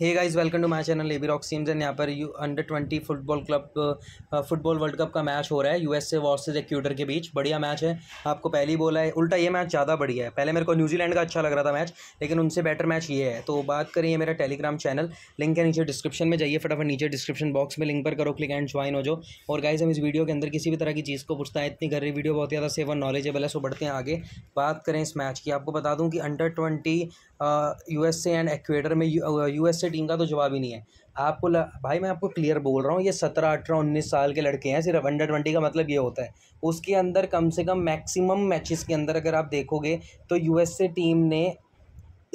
hey guys welcome to my channel एबी रॉक सीम्स एंड यहाँ पर U under twenty football club football world cup का मैच हो रहा है यूएसए वर्सेस एक्यूटर के बीच बढ़िया मैच है आपको पहले ही बोला है उल्टा ये मैच ज़्यादा बढ़िया है पहले मेरे को न्यूजीलैंड का अच्छा लग रहा था मैच लेकिन उनसे बेटर मैच ये है तो बात करिए मेरा टेलीग्राम चैनल लिंक है नीचे डिस्क्रिप्शन में जाइए फटाफट नीचे डिस्क्रिप्शन बॉक्स में लिंक पर करो क्लिक एंड ज्वाइन हो जाओ और गाइज हम इस वीडियो के अंदर किसी भी तरह की चीज़ को पूछता है इतनी कर रही वीडियो बहुत ज़्यादा सेवन नॉलेजेबल है सो बढ़ते हैं आगे बात करें इस मैच की आपको बता दूँ कि under twenty U and Ecuador में यू uh, टीम का तो जवाब ही नहीं है आपको ल, भाई मैं आपको क्लियर बोल रहा हूँ ये सत्रह अठारह उन्नीस साल के लड़के हैं सिर्फ अंडर ट्वेंटी का मतलब ये होता है उसके अंदर कम से कम मैक्सिमम मैचेस के अंदर अगर आप देखोगे तो यूएसए टीम ने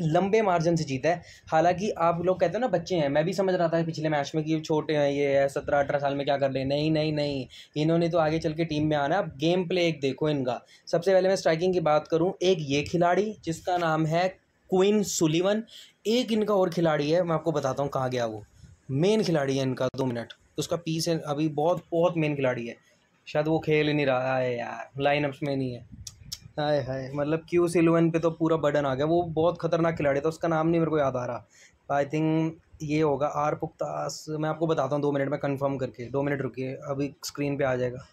लंबे मार्जिन से जीता है हालांकि आप लोग कहते हो ना बच्चे हैं मैं भी समझ रहा था पिछले मैच में कि छोटे हैं ये है सत्रह अठारह साल में क्या कर रहे नहीं नहीं नहीं इन्होंने तो आगे चल के टीम में आना अब गेम प्ले एक देखो इनका सबसे पहले मैं स्ट्राइकिंग की बात करूँ एक ये खिलाड़ी जिसका नाम है क्वीन सुलीवन एक इनका और खिलाड़ी है मैं आपको बताता हूँ कहाँ गया वो मेन खिलाड़ी है इनका दो मिनट उसका पीस है अभी बहुत बहुत मेन खिलाड़ी है शायद वो खेल ही नहीं रहा है यार लाइनअप्स में नहीं है हाय हाय मतलब क्यू सिलवन पे तो पूरा बर्डन आ गया वो बहुत खतरनाक खिलाड़ी था उसका नाम नहीं मेरे को याद आ रहा आई थिंक ये होगा आर पुख्तास मैं आपको बताता हूँ दो मिनट में कंफर्म करके दो मिनट रुकिए अभी स्क्रीन पे आ जाएगा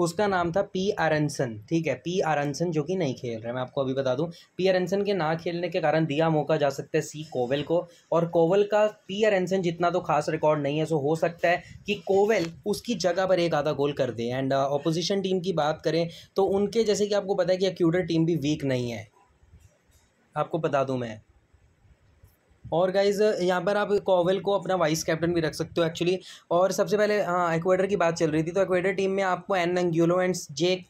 उसका नाम था पी आरनसन ठीक है पी आरनसन जो कि नहीं खेल रहे मैं आपको अभी बता दूं पी आरनसन के ना खेलने के कारण दिया मौका जा सकता है सी कोवेल को और कोवेल का पी आरनसन जितना तो खास रिकॉर्ड नहीं है सो हो सकता है कि कोवेल उसकी जगह पर एक आधा गोल कर दे एंड ऑपोजिशन टीम की बात करें तो उनके जैसे कि आपको पता है कि अक्यूडर टीम भी वीक नहीं है आपको बता दूँ मैं और गाइज यहाँ पर आप कोवेल को अपना वाइस कैप्टन भी रख सकते हो एक्चुअली और सबसे पहले हाँ एक्वेडर की बात चल रही थी तो एक्वेडर टीम में आपको एन नंग्यूलो एंड जेक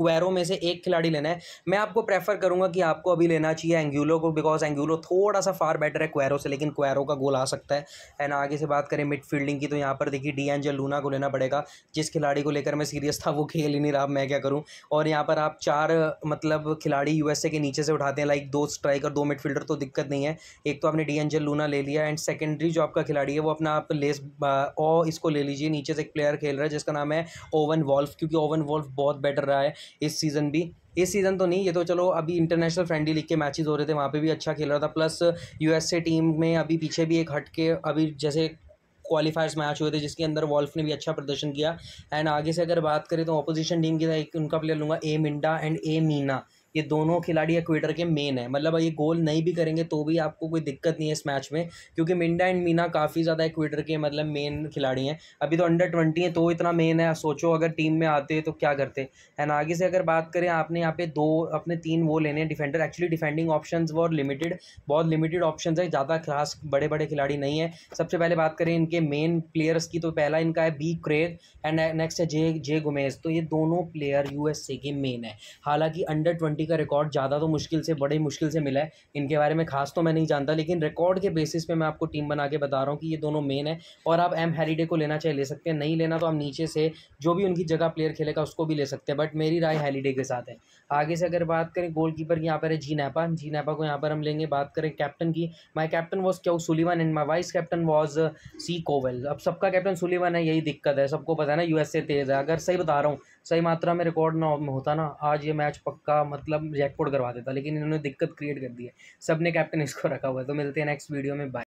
क्वेरो में से एक खिलाड़ी लेना है मैं आपको प्रेफर करूंगा कि आपको अभी लेना चाहिए एंगूलो को बिकॉज एंगूलो थोड़ा सा फार बेटर है क्वेरो से लेकिन क्वेरो का गोल आ सकता है एंड आगे से बात करें मिड फील्डिंग की तो यहाँ पर देखिए डी एंजल लूना को लेना पड़ेगा जिस खिलाड़ी को लेकर मैं सीरियस था वो खेल ही नहीं रहा मैं क्या करूँ और यहाँ पर आप चार मतलब खिलाड़ी यूएसए के नीचे से उठाते हैं लाइक दो स्ट्राइकर दो मिडफील्डर तो दिक्कत नहीं है एक तो आपने डी एंजल लूना ले लिया एंड सेकेंडरी जो आपका खिलाड़ी है वो अपना आप लेस ओ इसको ले लीजिए नीचे से एक प्लेयर खेल रहा है जिसका नाम है ओवन वॉल्फ क्योंकि ओवन वॉल्फ बहुत बेटर रहा है इस सीज़न भी इस सीज़न तो नहीं ये तो चलो अभी इंटरनेशनल फ्रेंडली लीग के मैचेज हो रहे थे वहाँ पे भी अच्छा खेल रहा था प्लस यूएसए टीम में अभी पीछे भी एक हट के अभी जैसे क्वालिफायर्स मैच हुए थे जिसके अंदर वॉल्फ ने भी अच्छा प्रदर्शन किया एंड आगे से अगर बात करें तो ऑपोजिशन टीम की एक उनका प्लेयर लूँगा ए मिंडा एंड ए मीना ये दोनों खिलाड़ी इक्वेटर के मेन है मतलब ये गोल नहीं भी करेंगे तो भी आपको कोई दिक्कत नहीं है इस मैच में क्योंकि मिंडा एंड मीना काफ़ी ज़्यादा इक्वेटर के मतलब मेन खिलाड़ी हैं अभी तो अंडर ट्वेंटी हैं तो इतना मेन है सोचो अगर टीम में आते तो क्या करते एंड आगे से अगर बात करें आपने यहाँ पे दो अपने तीन वो लेने हैं डिफेंडर एक्चुअली डिफेंडिंग ऑप्शन वो लिमिटेड बहुत लिमिटेड ऑप्शन है ज़्यादा खास बड़े बड़े खिलाड़ी नहीं है सबसे पहले बात करें इनके मेन प्लेयर्स की तो पहला इनका है बी क्रेग एंड नेक्स्ट है जे जे गुमेज तो ये दोनों प्लेयर यू के मेन है हालांकि अंडर ट्वेंटी ट्वेंटी का रिकॉर्ड ज़्यादा तो मुश्किल से बड़े मुश्किल से मिला है इनके बारे में खास तो मैं नहीं जानता लेकिन रिकॉर्ड के बेसिस पे मैं आपको टीम बना के बता रहा हूँ कि ये दोनों मेन है और आप एम हैरीडे को लेना चाहे ले सकते हैं नहीं लेना तो आप नीचे से जो भी उनकी जगह प्लेयर खेलेगा उसको भी ले सकते हैं बट मेरी राय हैलीडे के साथ है आगे से अगर बात करें गोल कीपर की यहाँ पर है जी नैपा जी नैपा को यहाँ पर हम लेंगे बात करें कैप्टन की my captain was Q Sullivan and my vice captain was C Cowell अब सबका कैप्टन सुलीवन है यही दिक्कत है सबको पता है ना यू तेज है अगर सही बता रहा हूँ सही मात्रा में रिकॉर्ड ना होता ना आज ये मैच पक्का मतलब जैकपॉट करवा देता लेकिन इन्होंने दिक्कत क्रिएट कर दी है सब ने कैप्टन इसको रखा हुआ है तो मिलते हैं नेक्स्ट वीडियो में बाय